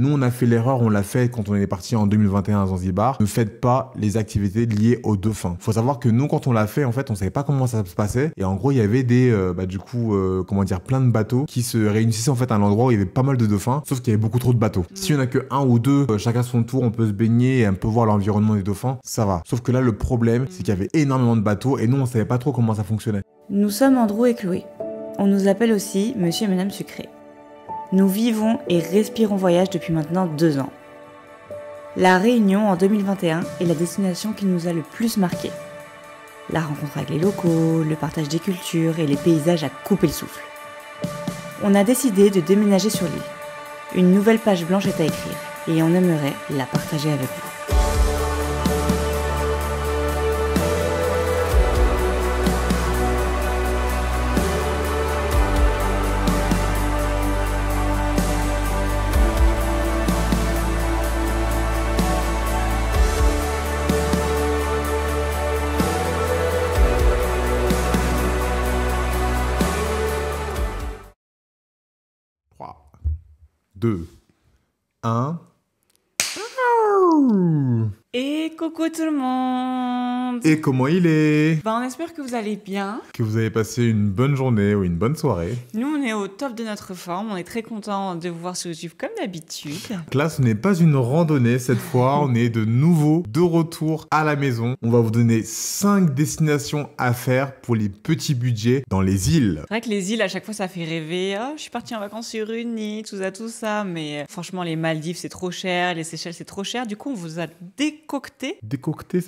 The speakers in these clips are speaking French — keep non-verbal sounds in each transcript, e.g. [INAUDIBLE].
Nous, on a fait l'erreur, on l'a fait quand on est parti en 2021 à Zanzibar. Ne faites pas les activités liées aux dauphins. Faut savoir que nous, quand on l'a fait, en fait, on savait pas comment ça se passait. Et en gros, il y avait des, euh, bah, du coup, euh, comment dire, plein de bateaux qui se réunissaient en fait à un endroit où il y avait pas mal de dauphins, sauf qu'il y avait beaucoup trop de bateaux. Mm. Si on a que un ou deux, euh, chacun son tour, on peut se baigner et un peu voir l'environnement des dauphins, ça va. Sauf que là, le problème, mm. c'est qu'il y avait énormément de bateaux et nous, on savait pas trop comment ça fonctionnait. Nous sommes Andrew et Chloé. On nous appelle aussi Monsieur et Madame Sucré. Nous vivons et respirons voyage depuis maintenant deux ans. La Réunion en 2021 est la destination qui nous a le plus marqué. La rencontre avec les locaux, le partage des cultures et les paysages à couper le souffle. On a décidé de déménager sur l'île. Une nouvelle page blanche est à écrire et on aimerait la partager avec vous. 2, 1. Et coucou tout le monde Et comment il est Bah on espère que vous allez bien. Que vous avez passé une bonne journée ou une bonne soirée. Nous on est au top de notre forme, on est très content de vous voir sur YouTube comme d'habitude. Là ce n'est pas une randonnée cette fois, [LAUGHS] on est de nouveau de retour à la maison. On va vous donner 5 destinations à faire pour les petits budgets dans les îles. C'est vrai que les îles à chaque fois ça fait rêver. Oh, je suis partie en vacances sur une île, tout ça, tout ça. Mais euh, franchement les Maldives c'est trop cher, les Seychelles c'est trop cher. Du coup on vous a découvert décocté.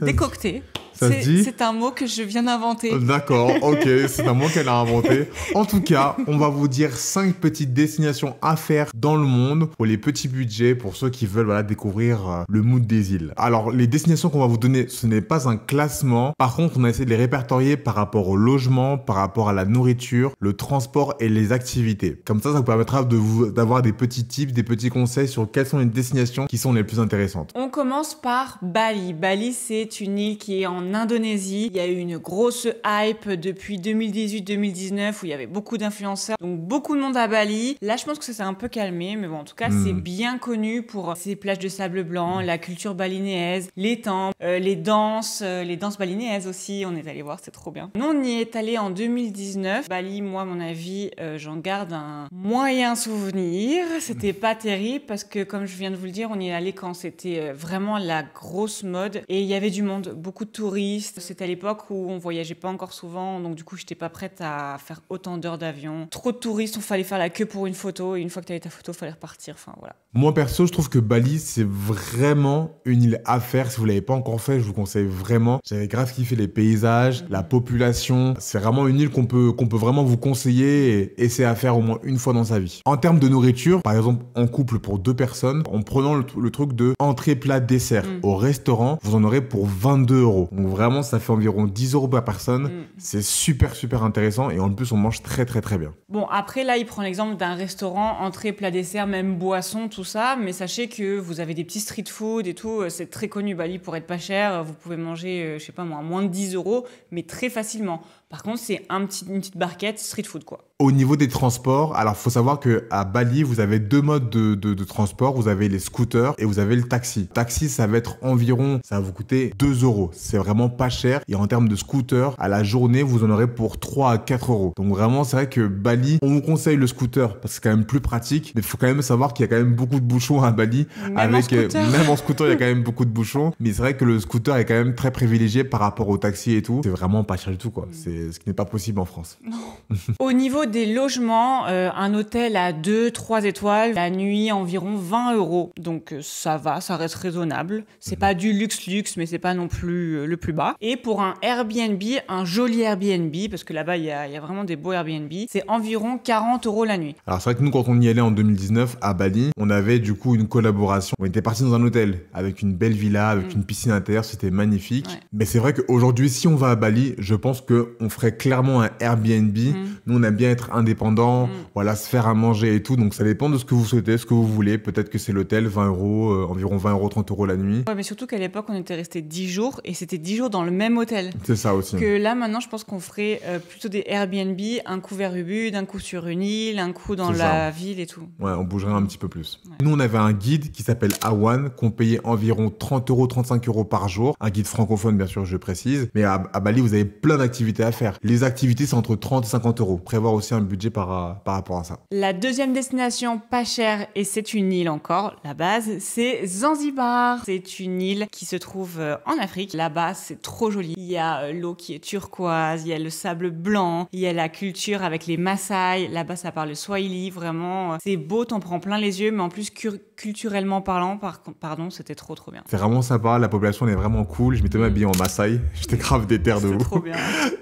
Décocté, ça se dit C'est un mot que je viens d'inventer. D'accord, [LAUGHS] ok, c'est un mot qu'elle a inventé. En tout cas, on va vous dire cinq petites destinations à faire dans le monde pour les petits budgets, pour ceux qui veulent découvrir euh, le mood des îles. Alors, les destinations qu'on va vous donner, ce n'est pas un classement. Par contre, on a essayé de les répertorier par rapport au logement, par rapport à la nourriture, le transport et les activités. Comme ça, ça vous permettra de d'avoir des petits tips, des petits conseils sur quelles sont les destinations qui sont les plus intéressantes. On commence par Bali. Bali, c'est une île qui est en Indonésie. Il y a eu une grosse hype depuis 2018-2019 où il y avait beaucoup d'influenceurs. Donc beaucoup de monde à Bali. Là, je pense que ça s'est un peu calmé, mais bon, en tout cas, hmm. c'est bien connu pour ses plages de sable blanc, la culture balinaise, les temples, euh, les danses, euh, les danses balinaises aussi. On est allé voir, c'est trop bien. Nous, on y est allé en 2019. Bali, moi, à mon avis, euh, j'en garde un moyen souvenir. C'était hmm. pas terrible parce que, comme je viens de vous le dire, on y est allé quand c'était vraiment la grosse mode. Et il y avait du monde, beaucoup de touristes. C'était à l'époque où on voyageait pas encore souvent, donc du coup, j'étais pas prête à faire autant d'heures d'avion. Trop de touristes, on fallait faire la queue pour une photo. Et une fois que tu avais ta photo, fallait repartir. Enfin, voilà. Moi perso, je trouve que Bali, c'est vraiment une île à faire. Si vous ne l'avez pas encore fait, je vous conseille vraiment. J'avais grave kiffé les paysages, la population. C'est vraiment une île qu'on peut, qu'on peut vraiment vous conseiller et essayer à faire au moins une fois dans sa vie. En termes de nourriture, par exemple, en couple pour deux personnes, en prenant le, truc de entrée, plat, dessert mm. au restaurant, vous en aurez pour 22 euros. Donc vraiment, ça fait environ 10 euros par personne. Mm. C'est super, super intéressant et en plus, on mange très, très, très bien. Bon, après, là, il prend l'exemple d'un restaurant, entrée, plat, dessert, même boisson, tout ça, mais sachez que vous avez des petits street food et tout, euh, c'est très connu Bali pour être pas cher, vous pouvez manger, euh, je sais pas moi, moins de 10 euros, mais très facilement. Par contre, c'est un petit, une petite barquette street food, quoi. Au niveau des transports, alors faut savoir que à Bali, vous avez deux modes de, transport. Vous avez les scooters et vous avez le taxi. Taxi, ça va être environ, ça va vous coûter 2 euros. C'est vraiment pas cher. Et en termes de scooter, à la journée, vous en aurez pour 3 à 4 euros. Donc vraiment, c'est vrai que Bali, on vous conseille le scooter parce que c'est quand même plus pratique. Mais il faut quand même savoir qu'il y a quand même beaucoup de bouchons à Bali. Même en euh, même en scooter, il y a [LAUGHS] quand même beaucoup de bouchons. Mais c'est vrai que le scooter est quand même très privilégié par rapport au taxi et tout. C'est vraiment pas cher du tout, quoi. Mm. C'est ce qui n'est pas possible en France. [LAUGHS] Au niveau des logements, euh, un hôtel à 2-3 étoiles, la nuit environ 20 euros. Donc euh, ça va, ça reste raisonnable. C'est mhm. pas du luxe-luxe, mais c'est pas non plus euh, le plus bas. Et pour un Airbnb, un joli Airbnb, parce que là-bas il y, a vraiment des beaux Airbnb, c'est environ 40 euros la nuit. Alors c'est vrai que nous, quand on y allait en 2019 à Bali, on avait du coup une collaboration. On était parti dans un hôtel avec une belle villa, avec mm. une piscine intérieure, c'était magnifique. Mais c'est vrai qu'aujourd'hui, si on va à Bali, je pense qu'on ferait clairement un Airbnb. Mm. Nous, on aime bien être indépendant, mm. voilà, se faire à manger et tout. Donc, ça dépend de ce que vous souhaitez, ce que vous voulez. Peut-être que c'est l'hôtel, 20 euros, euh, environ 20 euros, 30 euros la nuit. Ouais, mais surtout qu'à l'époque, on était resté 10 jours et c'était 10 jours dans le même hôtel. C'est ça aussi. Que là, maintenant, je pense qu'on ferait euh, plutôt des Airbnb, un coup vers Ubud, un coup sur une île, un coup dans la ville et tout. Ouais, on bougerait un petit peu plus. Nous, on avait un guide qui s'appelle Awan, qu'on payait environ 30 euros, 35 euros par jour. Un guide francophone, bien sûr, je précise. Mais à, à Bali, vous avez plein d'activités à faire faire. Les activités, c'est entre 30 et 50 euros. Prévoir aussi un budget par, euh, par rapport à ça. La deuxième destination pas chère, et c'est une île encore, la base, c'est Zanzibar. C'est une île qui se trouve euh, en Afrique. Là-bas, c'est trop joli. Il y a euh, l'eau qui est turquoise, il y a le sable blanc, il y a la culture avec les Maasai. Là-bas, ça parle swahili, vraiment. C'est beau, t'en prends plein les yeux, mais en plus, culturellement parlant, par, pardon, c'était trop trop bien. C'est vraiment sympa, la population est vraiment cool. Je m'étais même mm. habillé en Maasai. [LAUGHS] J'étais grave des terres de vous.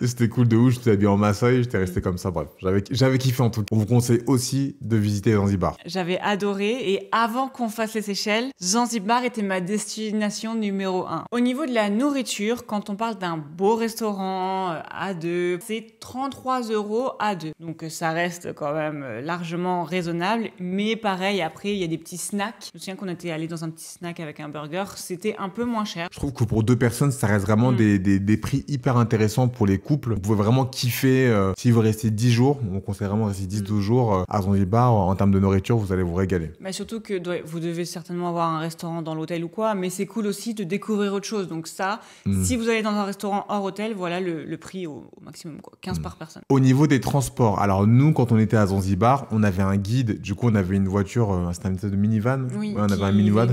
C'était [LAUGHS] cool de ouf, t'ai habillé en Maasai, j'étais resté comme ça, bref. J'avais kiffé en tout cas. On vous conseille aussi de visiter Zanzibar. J'avais adoré et avant qu'on fasse les Seychelles, Zanzibar était ma destination numéro 1. Au niveau de la nourriture, quand on parle d'un beau restaurant euh, à deux, c'est 33 euros à deux. Donc euh, ça reste quand même euh, largement raisonnable, mais pareil, après il y a des petits snacks. Je me souviens qu'on était allé dans un petit snack avec un burger, c'était un peu moins cher. Je trouve que pour deux personnes, ça reste vraiment mm. des, des prix hyper intéressants pour les couples vous pouvez vraiment kiffer. Euh, si vous restez 10 jours, on conseille vraiment de rester 10-12 mm. jours euh, à Zanzibar. En termes de nourriture, vous allez vous régaler. Mais surtout que vous devez certainement avoir un restaurant dans l'hôtel ou quoi, mais c'est cool aussi de découvrir autre chose. Donc ça, mm. si vous allez dans un restaurant hors hôtel, voilà le, prix au, maximum, quoi, 15 mm. par personne. Au niveau des transports, alors nous, quand on était à Zanzibar, on avait un guide. Du coup, on avait une voiture, euh, c'était un de minivan. Oui, on avait un minivan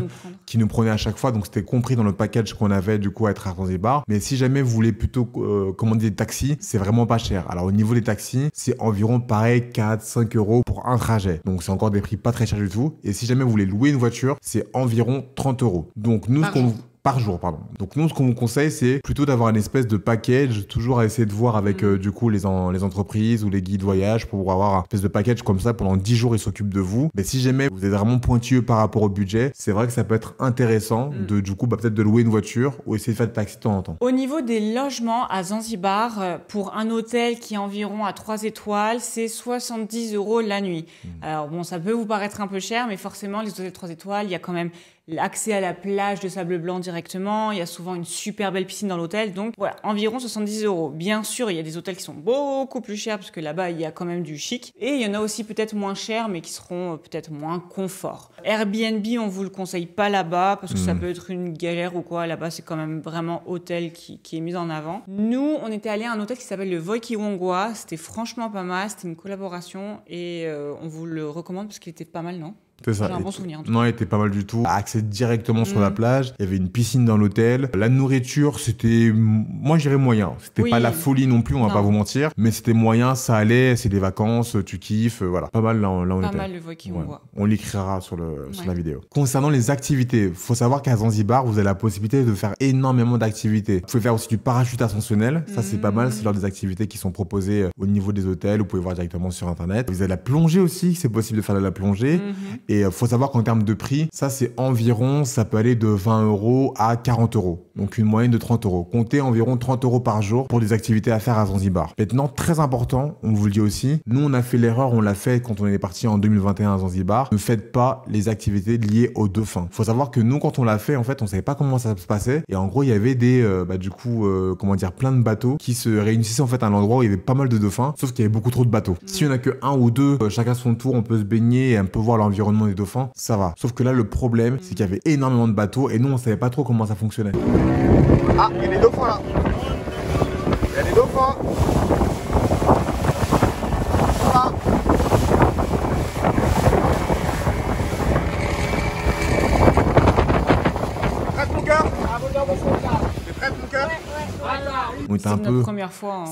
qui nous prenait à chaque fois. Donc c'était compris dans le package qu'on avait du coup à être à Zanzibar. Mais si jamais vous voulez plutôt euh, comment dire, taxi, c'est vraiment pas cher. Alors au niveau des taxis, c'est environ pareil 4-5 euros pour un trajet. Donc c'est encore des prix pas très chers du tout. Et si jamais vous voulez louer une voiture, c'est environ 30 euros. Donc nous, ce qu'on par jour, pardon. Donc nous, ce qu'on vous conseille, c'est plutôt d'avoir une espèce de package, toujours à essayer de voir avec mm. euh, du coup les, entreprises ou les guides voyage pour avoir un espèce de package comme ça pendant 10 jours, ils s'occupent de vous. Mais si jamais vous êtes vraiment pointilleux par rapport au budget, c'est vrai que ça peut être intéressant mm. de du coup bah, peut-être de louer une voiture ou essayer de faire de taxi de temps en temps. Au niveau des logements à Zanzibar, euh, pour un hôtel qui est environ à 3 étoiles, c'est 70 euros la nuit. Mm. Alors bon, ça peut vous paraître un peu cher, mais forcément les hôtels 3 étoiles, il y a quand même l'accès à la plage de sable blanc directement. Il y a souvent une super belle piscine dans l'hôtel. Donc voilà, environ 70 euros. Bien sûr, il y a des hôtels qui sont beaucoup plus chers parce que là-bas, il y a quand même du chic. Et il y en a aussi peut-être moins chers, mais qui seront euh, peut-être moins confort. Airbnb, on vous le conseille pas là-bas parce que ça hmm. peut être une galère ou quoi. Là-bas, c'est quand même vraiment hôtel qui, est mis en avant. Nous, on était allé à un hôtel qui s'appelle le Voikiwongwa. C'était franchement pas mal. C'était une collaboration et euh, on vous le recommande parce qu'il était pas mal, non c'est ça. un bon souvenir. Non, il était pas mal du tout. Accès directement sur la mm. plage. Il y avait une piscine dans l'hôtel. La nourriture, c'était, moi, j'irais moyen. C'était pas la folie non plus, on va pas vous mentir. Mais c'était moyen, ça allait, c'est des vacances, tu kiffes, euh, voilà. Pas mal là, là on pas mal le qui on voit. On l'écrira sur, le, sur la vidéo. Concernant les activités, faut savoir qu'à Zanzibar, vous avez la possibilité de faire énormément d'activités. Vous pouvez faire aussi du parachute ascensionnel. Ça, c'est pas mal. Mm. C'est l'un des activités qui sont proposées euh, au niveau des hôtels. Vous pouvez voir directement sur Internet. Vous avez la plongée aussi. C'est possible de faire de la plongée. Mm-hmm. Et euh, faut savoir qu'en termes de prix, ça c'est environ, ça peut aller de 20 euros à 40 euros donc une moyenne de 30 euros. Comptez environ 30 euros par jour pour des activités à faire à Zanzibar. Maintenant, très important, on vous le dit aussi, nous on a fait l'erreur, on l'a fait quand on est parti en 2021 à Zanzibar, ne faites pas les activités liées aux dauphins. Faut savoir que nous quand on l'a fait, en fait, on savait pas comment ça se passait et en gros il y avait des, euh, bah, du coup, euh, comment dire, plein de bateaux qui se réunissaient en fait à un endroit où il y avait pas mal de dauphins, sauf qu'il y avait beaucoup trop de bateaux. Si on a que un ou deux, chacun euh, chacun son tour, on peut se baigner et un peu voir l'environnement des dauphins, ça va. Sauf que là le problème, c'est qu'il y avait énormément de bateaux et nous on savait pas trop comment ça fonctionnait. Ah, il y a des dauphins là. Il y a des dauphins. Prête mon cœur un peu.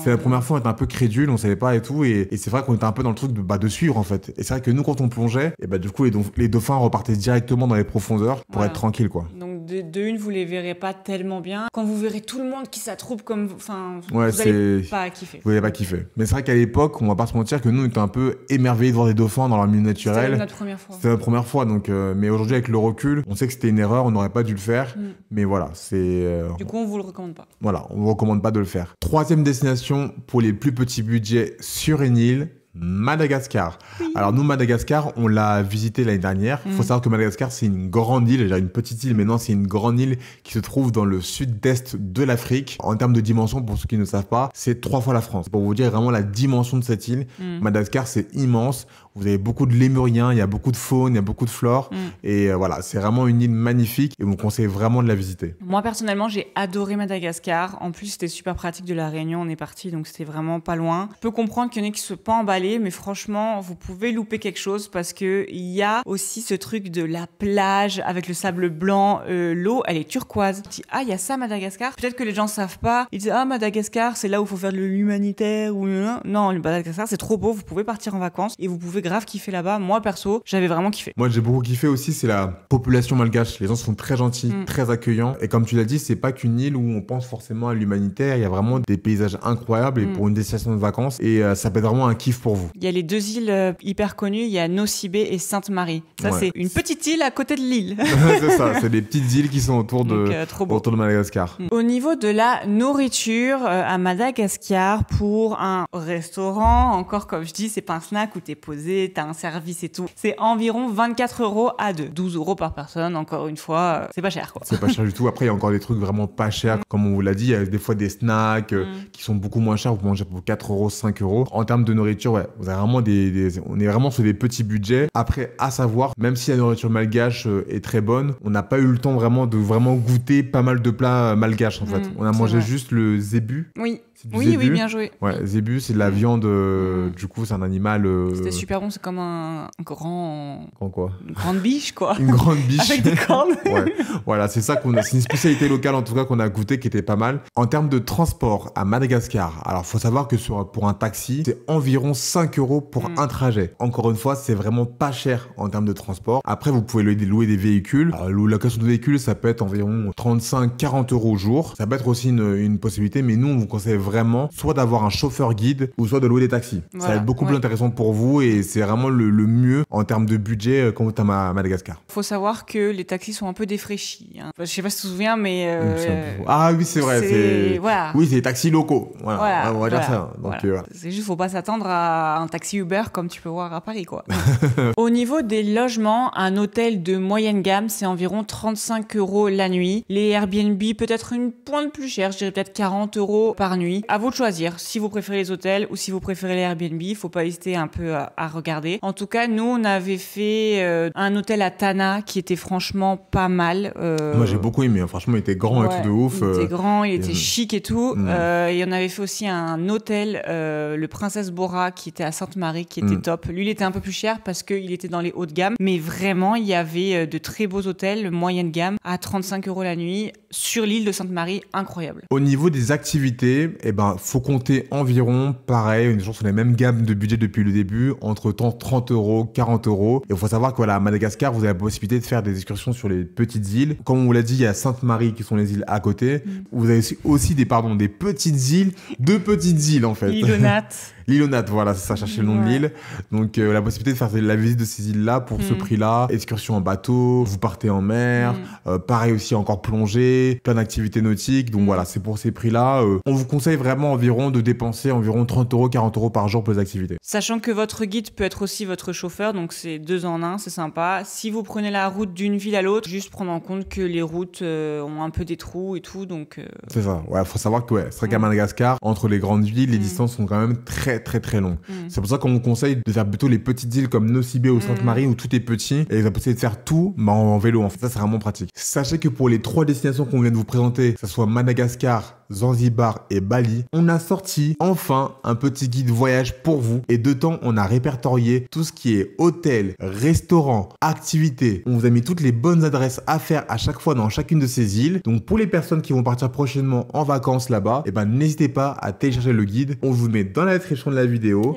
C'est la première fois, on était un peu crédule, on savait pas et tout. Et, c'est vrai qu'on était un peu dans le truc de, bah, de suivre en fait. Et c'est vrai que nous, quand on plongeait, et bah, du coup, les, dauphins repartaient directement dans les profondeurs pour être tranquilles quoi de, une, vous les verrez pas tellement bien. Quand vous verrez tout le monde qui s'attroupe comme, enfin, vous n'allez pas kiffer. Vous n'allez pas kiffer. Mais c'est vrai qu'à l'époque, on va pas se mentir que nous, on était un peu émerveillés de voir des dauphins dans leur milieu naturel. C'était notre première fois. C'était notre première fois, donc. Euh, mais aujourd'hui, avec le recul, on sait que c'était une erreur, on n'aurait pas dû le faire. Mm. Mais voilà, c'est. Euh, du coup, on vous le recommande pas. Voilà, on vous recommande pas de le faire. Troisième destination pour les plus petits budgets sur une île Madagascar. Alors nous, Madagascar, on l'a visité l'année dernière. Il mm. faut savoir que Madagascar, c'est une grande île, déjà une petite île, mais non, c'est une grande île qui se trouve dans le sud-est de l'Afrique. En termes de dimension, pour ceux qui ne savent pas, c'est trois fois la France. Pour vous dire vraiment la dimension de cette île, mm. Madagascar, c'est immense. Vous avez beaucoup de lémuriens, il y a beaucoup de faune, il y a beaucoup de flore. Mm. Et euh, voilà, c'est vraiment une île magnifique et on vous conseille vraiment de la visiter. Moi, personnellement, j'ai adoré Madagascar. En plus, c'était super pratique de la Réunion. On est parti, donc c'était vraiment pas loin. Je peux comprendre qu'il y en ait qui se pas emballés, mais franchement, vous pouvez louper quelque chose parce que il y a aussi ce truc de la plage avec le sable blanc, euh, l'eau, elle est turquoise. dis, ah, il y a ça Madagascar. Peut-être que les gens savent pas. Ils disent, ah, Madagascar, c'est là où il faut faire de l'humanitaire ou non. Non, Madagascar, c'est trop beau. Vous pouvez partir en vacances et vous pouvez grave kiffé là-bas. Moi, perso, j'avais vraiment kiffé. Moi, j'ai beaucoup kiffé aussi, c'est la population malgache. Les gens sont très gentils, mm. très accueillants. Et comme tu l'as dit, c'est pas qu'une île où on pense forcément à l'humanitaire. Il y a vraiment des paysages incroyables et mm. pour une destination de vacances. Et euh, ça peut être vraiment un kiff pour vous. Il y a les deux îles euh, hyper connues. Il y a Nocibé et Sainte-Marie. Ça, c'est une petite île à côté de l'île. [LAUGHS] c'est ça, [LAUGHS] c'est des petites îles qui sont autour de, euh, autour de Madagascar. Mm. Au niveau de la nourriture à Madagascar, pour un restaurant, encore comme je dis, c'est pas un snack où t'es posé t'as un service et tout. C'est environ 24 euros à deux. 12 euros par personne, encore une fois, euh, c'est pas cher quoi. C'est pas cher du tout. Après, il y a encore des trucs vraiment pas chers. Mm. Comme on vous l'a dit, il y a des fois des snacks euh, mm. qui sont beaucoup moins chers. Vous mangez pour 4 euros, 5 euros. En termes de nourriture, ouais, on est vraiment sur des petits budgets. Après, à savoir, même si la nourriture malgache euh, est très bonne, on n'a pas eu le temps vraiment de vraiment goûter pas mal de plats malgaches en mm. fait. on a mangé juste le zébu. Oui oui, oui, bien joué. Ouais, zébu, c'est de la mm. viande. Euh, mm. du coup, c'est un animal. Euh, C'était super bon. C'est comme un grand. Grand quoi Une grande biche, quoi. Une grande biche. [LAUGHS] Avec des cornes. [LAUGHS] Voilà, c'est ça qu'on a. C'est une spécialité locale, en tout cas, qu'on a goûté, qui était pas mal. En termes de transport à Madagascar, alors faut savoir que pour un taxi, c'est environ 5 euros pour mm. un trajet. Encore une fois, c'est vraiment pas cher en termes de transport. Après, vous pouvez louer des, véhicules. la location de véhicules, ça peut être environ 35-40 euros au jour. Ça peut être aussi une, une possibilité, mais nous, on vous conseille vraiment soit d'avoir un chauffeur guide ou soit de louer des taxis. Ça va être beaucoup plus intéressant pour vous et c'est vraiment le, mieux en termes de budget quand vous êtes à Madagascar. Faut savoir que les taxis sont un peu défraîchis. Hein. je sais pas si tu te souviens, mais. Euh, ah oui, c'est vrai. C'est... Oui, c'est des taxis locaux. Voilà. On va euh, c'est juste, faut pas s'attendre à un taxi Uber comme tu peux voir à Paris, quoi. [LAUGHS] Au niveau des logements, un hôtel de moyenne gamme, c'est environ 35 euros la nuit. Les Airbnb, peut-être une pointe plus chère, je dirais peut-être 40 euros par nuit. À vous de choisir si vous préférez les hôtels ou si vous préférez les Airbnb. Faut pas hésiter un peu à, regarder. En tout cas, nous, on avait fait euh, un hôtel à Tana qui était franchement pas mal. Euh, Moi, j'ai beaucoup aimé. Hein. Franchement, il était grand et tout de ouf. Il était euh. grand, il était chic et tout. Mm. et on avait fait aussi un hôtel, le Princesse Bora, qui était à Sainte-Marie, qui était mm. top. Lui, il était un peu plus cher parce qu'il était dans les hautes de gamme. Mais vraiment, il y avait de très beaux hôtels, moyenne gamme, à 35 euros la nuit, sur l'île de Sainte-Marie. Incroyable. Au niveau des activités, eh ben, faut compter environ, pareil, une est sur les mêmes gammes de budget depuis le début, entre 30 euros, 40 euros. Et il faut savoir que voilà, à Madagascar, vous avez la possibilité de faire des excursions sur les petites îles. Comme on vous l'a dit, il y a Sainte-Marie qui sont les îles à côté. Mm. Vous avez aussi des, pardon, des petites îles, deux petites îles en fait. Île [LAUGHS] L'île voilà, c'est ça, chercher le nom de l'île. Donc euh, la possibilité de faire la visite de ces îles-là pour ce mm. prix-là, excursion en bateau, vous partez en mer, mm. euh, pareil aussi encore plongée, plein d'activités nautiques. Donc mm. voilà, c'est pour ces prix-là. Euh, on vous conseille vraiment environ de dépenser environ 30 euros, 40 euros par jour pour les activités. Sachant que votre guide peut être aussi votre chauffeur, donc c'est deux en un, c'est sympa. Si vous prenez la route d'une ville à l'autre, juste prendre en compte que les routes ont un peu des trous et tout, donc. C'est ça. Ouais, faut savoir que ouais, c'est vrai qu'à Madagascar, entre les grandes villes, les distances sont quand même très très très long. Mm. C'est pour ça qu'on vous conseille de faire plutôt les petites îles comme Nocibé ou mm. Sainte-Marie où tout est petit et vous possibilité de faire tout en, vélo. En fait, ça c'est vraiment pratique. Sachez que pour les trois destinations qu'on vient de vous présenter, que ce soit Madagascar, Zanzibar et Bali, on a sorti enfin un petit guide voyage pour vous et de temps on a répertorié tout ce qui est hôtel, restaurant, Activité On vous a mis toutes les bonnes adresses à faire à chaque fois dans chacune de ces îles. Donc pour les personnes qui vont partir prochainement en vacances là-bas, et eh ben n'hésitez pas à télécharger le guide. On vous met dans la description de la vidéo.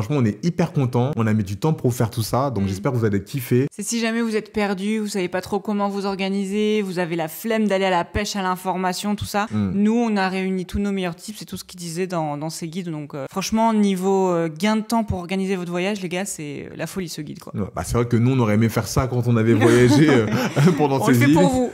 Franchement, on est hyper content. On a mis du temps pour faire tout ça, donc mm. j'espère que vous allez kiffer. C'est si jamais vous êtes perdu, vous savez pas trop comment vous organiser, vous avez la flemme d'aller à la pêche à l'information, tout ça. Mm. Nous, on a réuni tous nos meilleurs tips c'est tout ce qu'ils disaient dans, ces guides. Donc, euh, franchement, niveau euh, gain de temps pour organiser votre voyage, les gars, c'est la folie ce guide, quoi. Bah, c'est vrai que nous, on aurait aimé faire ça quand on avait voyagé [LAUGHS] euh, [LAUGHS] pendant on ces fait Pour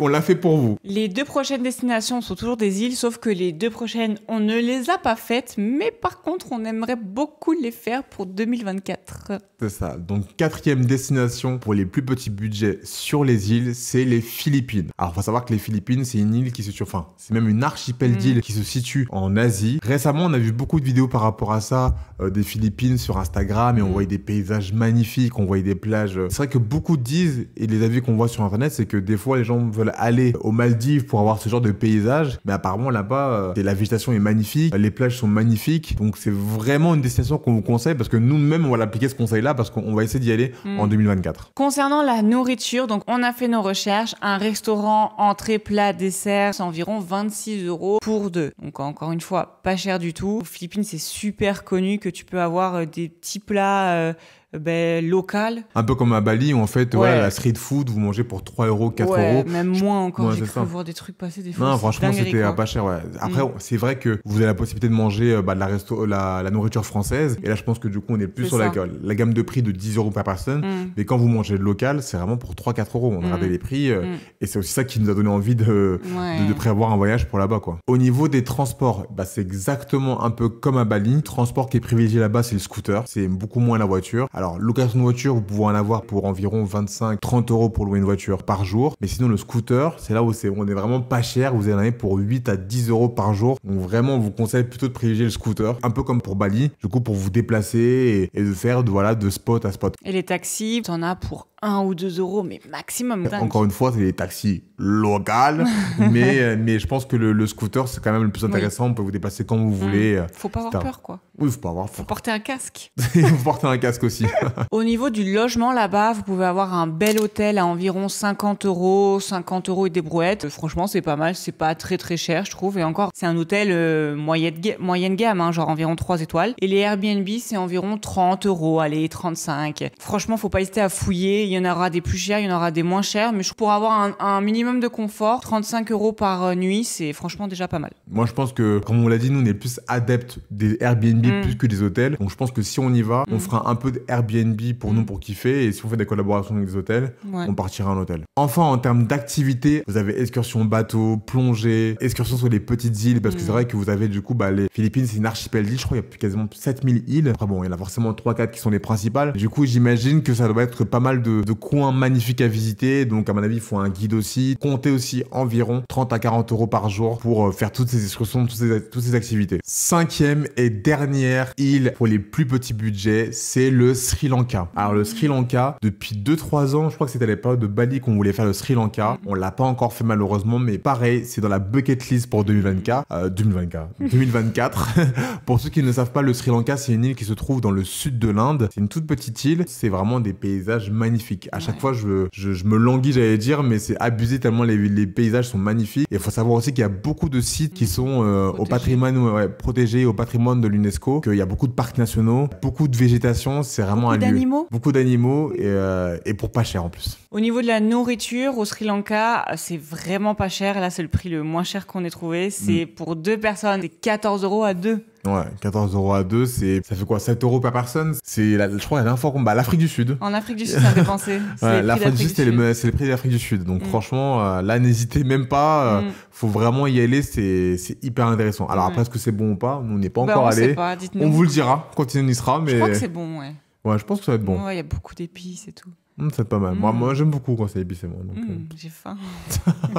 on l'a fait pour vous. Les deux prochaines destinations sont toujours des îles, sauf que les deux prochaines, on ne les a pas faites, mais par contre, on aimerait beaucoup les faire pour 2024. C'est ça. Donc, quatrième destination pour les plus petits budgets sur les îles, c'est les Philippines. Alors, faut savoir que les Philippines, c'est une île qui se situe, enfin, c'est même une archipel d'îles mm. qui se situe en Asie. Récemment, on a vu beaucoup de vidéos par rapport à ça, euh, des Philippines sur Instagram, et on mm. voyait des paysages magnifiques, on voyait des plages. C'est vrai que beaucoup disent, et les avis qu'on voit sur Internet, c'est que des fois, les gens veulent aller aux Maldives pour avoir ce genre de paysage, mais apparemment, là-bas, euh, la végétation est magnifique, les plages sont magnifiques, donc c'est vraiment une destination qu'on vous conseille parce que nous-mêmes, on va l'appliquer ce conseil-là parce qu'on va essayer d'y aller en 2024. Hmm. Concernant la nourriture, donc on a fait nos recherches. Un restaurant entrée, plat, dessert, c'est environ 26 euros pour deux. Donc encore une fois, pas cher du tout. Aux Philippines, c'est super connu que tu peux avoir euh, des petits plats. Euh, ben, local. Un peu comme à Bali, où en fait, ouais. la street food, vous mangez pour 3 euros, 4 euros. Même moins encore, j'ai cru voir des trucs passer des fois. Non, franchement, c'était pas cher. Après, mm. c'est vrai que vous avez la possibilité de manger euh, bah, de la, resto euh, la, nourriture française. Et là, je pense que du coup, on est plus sur la, la, gamme de prix de 10 euros par personne. Mm. Mais quand vous mangez local, c'est vraiment pour 3-4 euros. On a mm. les prix. Euh, et c'est aussi ça qui nous a donné envie de, de, prévoir un voyage pour là-bas. Au niveau des transports, bah, c'est exactement un peu comme à Bali. transport qui est privilégié là-bas, c'est le scooter. C'est beaucoup moins la voiture. Alors, location de voiture, vous pouvez en avoir pour environ 25-30 euros pour louer une voiture par jour. Mais sinon, le scooter, c'est là où on est vraiment pas cher. Vous en avoir pour 8 à 10 euros par jour. Donc vraiment, on vous conseille plutôt de privilégier le scooter, un peu comme pour Bali, du coup, pour vous déplacer et, de faire de, voilà, de spot à spot. Et les taxis, en as pour 1 ou 2 euros, mais maximum. Encore une fois, c'est des taxis locales, [LAUGHS] mais, euh, mais je pense que le, scooter, c'est quand même le plus intéressant. On peut vous déplacer quand vous voulez. Mm. Euh, faut pas avoir peur, quoi. Oui, faut pas avoir peur. Faut porter un casque. [LAUGHS] faut porter un casque aussi. [LAUGHS] Au niveau du logement là-bas, vous pouvez avoir un bel hôtel à environ 50 euros, 50 euros et des brouettes. Euh, franchement, c'est pas mal, c'est pas très très cher, je trouve. Et encore, c'est un hôtel moyenne, moyenne gamme, hein, genre environ 3 étoiles. Et les Airbnb, c'est environ 30 euros, allez, 35. Franchement, faut pas hésiter à fouiller il y en aura des plus chers, il y en aura des moins chers. Mais pour avoir un, minimum de confort, 35 euros par euh, nuit, c'est franchement déjà pas mal. Moi, je pense que, comme on l'a dit, nous, on est plus adeptes des Airbnb mm. plus que des hôtels. Donc, je pense que si on y va, on mm. fera un peu d'Airbnb pour mm. nous, pour kiffer. Et si on fait des collaborations avec des hôtels, on partira en hôtel. Enfin, en termes d'activité vous avez excursion bateau, plongée, excursion sur les petites îles. Parce que c'est vrai que vous avez, du coup, bah, les Philippines, c'est une archipel d'îles. Je crois qu'il y a quasiment 7000 îles. Après, bon, il y en a forcément 3-4 qui sont les principales. Du coup, j'imagine que ça doit être pas mal de de, coins magnifiques à visiter. Donc, à mon avis, il faut un guide aussi. Comptez aussi environ 30 à 40 euros par jour pour euh, faire toutes ces excursions, toutes ces, activités. Cinquième et dernière île pour les plus petits budgets, c'est le Sri Lanka. Alors, le Sri Lanka, depuis 2-3 ans, je crois que c'était à l'époque de Bali qu'on voulait faire le Sri Lanka. On l'a pas encore fait malheureusement, mais pareil, c'est dans la bucket list pour 2024. 2024. Euh, [LAUGHS] [LAUGHS] pour ceux qui ne savent pas, le Sri Lanka, c'est une île qui se trouve dans le sud de l'Inde. C'est une toute petite île. C'est vraiment des paysages magnifiques à chaque fois, je, me languis, j'allais dire, mais c'est abusé tellement les, paysages sont magnifiques. Et il faut savoir aussi qu'il y a beaucoup de sites qui sont euh, au patrimoine ouais, protégés, au patrimoine de l'UNESCO, qu'il y a beaucoup de parcs nationaux, beaucoup de végétation. C'est vraiment beaucoup un lieu. Beaucoup d'animaux. Euh, et pour pas cher en plus. Au niveau de la nourriture au Sri Lanka, c'est vraiment pas cher. Là, c'est le prix le moins cher qu'on ait trouvé. C'est mm. pour deux personnes, c'est 14 euros à deux. Ouais, 14 euros à deux, c'est ça fait quoi 7 euros par personne C'est je crois la fois qu'on bah, l'Afrique du Sud. En Afrique du Sud, ça a fait penser. [LAUGHS] L'Afrique du Sud, c'est le, le, prix de l'Afrique du Sud. Donc mm. franchement, euh, là n'hésitez même pas, Il euh, mm. faut vraiment y aller, c'est hyper intéressant. Alors après, est-ce que c'est bon ou pas Nous, on n'est pas bah, encore allé. On vous le dira quand il y sera. Mais je crois que c'est bon, ouais. Ouais, je pense que ça va être bon. Ouais, il y a beaucoup d'épices et tout. Hmm, c'est pas mal. Moi, hmm. moi j'aime beaucoup quand c'est épicé. Moi, hmm, euh. J'ai faim. [LAUGHS]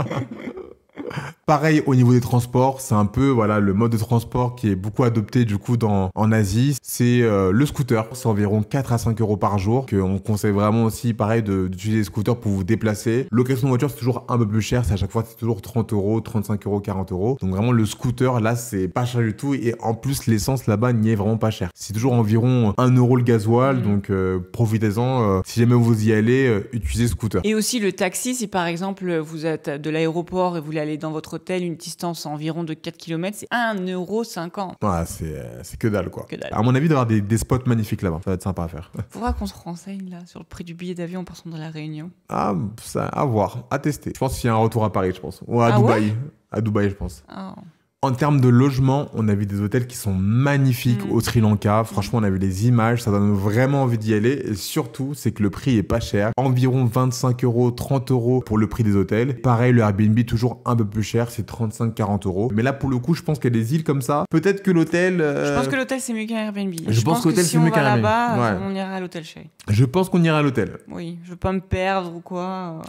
Pareil au niveau des transports, c'est un peu voilà le mode de transport qui est beaucoup adopté du coup dans en Asie, c'est euh, le scooter. C'est environ 4 à 5 euros par jour que on conseille vraiment aussi pareil d'utiliser les scooters pour vous déplacer. Location de voiture c'est toujours un peu plus cher, c'est à chaque fois c'est toujours 30 euros, 35 euros, 40 euros. Donc vraiment le scooter là c'est pas cher du tout et en plus l'essence là-bas n'y est vraiment pas cher. C'est toujours environ 1 euro le gasoil mmh. donc euh, profitez-en euh, si jamais vous y allez utilisez scooter. Et aussi le taxi si par exemple vous êtes de l'aéroport et vous voulez aller dans votre hôtel, une distance environ de 4 km, c'est 1,50€. Ouais, euh, c'est que dalle quoi. À mon avis, d'avoir des, des, spots magnifiques là-bas, ça va être sympa à faire. [LAUGHS] Faudra qu'on se renseigne là sur le prix du billet d'avion en partant de la Réunion. Ah, ça, à voir, à tester. Je pense qu'il y a un retour à Paris, je pense. Ou à ah Dubaï. à Dubaï, je pense. Ah. En termes de logement, on a vu des hôtels qui sont magnifiques mm. au Sri Lanka. Franchement, on a vu les images, ça donne vraiment envie d'y aller. Et surtout, c'est que le prix est pas cher. Environ 25 euros, 30 euros pour le prix des hôtels. Pareil, le Airbnb, toujours un peu plus cher, c'est 35-40 euros. Mais là, pour le coup, je pense qu'il y a des îles comme ça. Peut-être que l'hôtel. Euh, je pense que l'hôtel, c'est mieux qu'un Airbnb. Je, pense, que si c'est mieux on ira à l'hôtel, chez. Je pense qu'on ira à l'hôtel. Oui, je veux pas me perdre ou quoi.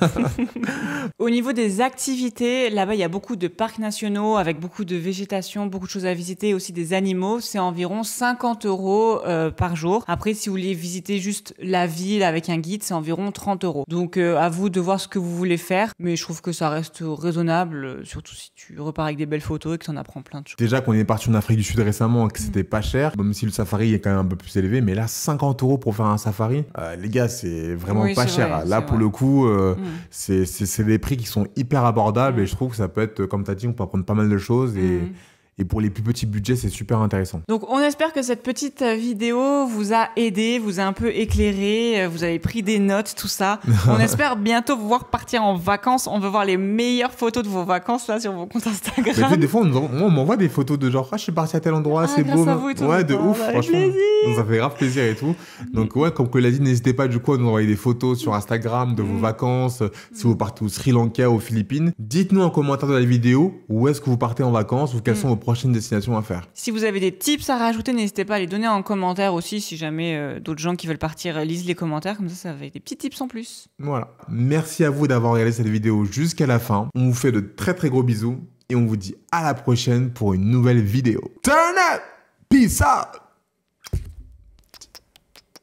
[LAUGHS] au niveau des activités, là-bas, il y a beaucoup de parcs nationaux avec beaucoup de végétation, beaucoup de choses à visiter, aussi des animaux, c'est environ 50 euros euh, par jour. Après, si vous voulez visiter juste la ville avec un guide, c'est environ 30 euros. Donc euh, à vous de voir ce que vous voulez faire, mais je trouve que ça reste raisonnable, euh, surtout si tu repars avec des belles photos et que tu en apprends plein de choses. Déjà qu'on est parti en Afrique du Sud récemment, et que c'était pas cher, même si le safari est quand même un peu plus élevé, mais là 50 euros pour faire un safari, les gars, c'est vraiment pas cher. là pour le coup, mm. c'est des prix qui sont hyper abordables et mm. je trouve que ça peut être, comme tu as dit, on peut apprendre pas mal de choses chose et, mmh. Et pour les plus petits budgets, c'est super intéressant. Donc on espère que cette petite vidéo vous a aidé, vous a un peu éclairé, euh, vous avez pris des notes, tout ça. [LAUGHS] on espère bientôt vous voir partir en vacances. On veut voir les meilleures photos de vos vacances là sur vos comptes Instagram. Bah, des fois, on, m'envoie des photos de genre, ah, je suis parti à tel endroit, ah, c'est beau. À vous et tout ouais, de ah, ouf, bah, franchement. ça fait grave plaisir et tout. Donc ouais, comme que l'a dit, n'hésitez pas du coup à nous envoyer des photos sur Instagram de vos mm. vacances, mm. si vous partez au Sri Lanka, aux Philippines. Dites-nous en commentaire de la vidéo où est-ce que vous partez en vacances ou quels mm. sont vos destination à faire. Si vous avez des tips à rajouter, n'hésitez pas à les donner en commentaire aussi. Si jamais euh, d'autres gens qui veulent partir lisent les commentaires, comme ça, ça fait des petits tips en plus. Voilà. Merci à vous d'avoir regardé cette vidéo jusqu'à la fin. On vous fait de très très gros bisous et on vous dit à la prochaine pour une nouvelle vidéo. Turn up! Peace